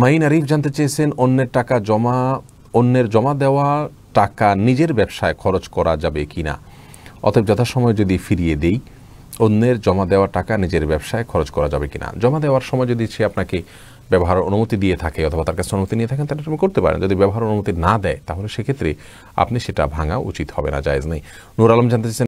mine Arif জানতে চেয়েছেন অন্যের টাকা জমা অন্যের জমা দেওয়া টাকা নিজের ব্যবসায় খরচ করা যাবে কি না অতএব যথাসময় যদি ফিরিয়ে দেই অন্যের জমা দেওয়া টাকা নিজের ব্যবসায় খরচ করা যাবে কিনা জমা দেওয়ার সময় যদি সে আপনাকে ব্যবহার অনুমতি দিয়ে থাকে অথবা তার কাছে অনুমতি নিয়ে থাকেন তাহলে আপনি করতে পারেন যদি ব্যবহার অনুমতি না দেয় তাহলে সেক্ষেত্রে আপনি সেটা ভাঙা উচিত হবে না জায়জ নেই নুর আলম জানতে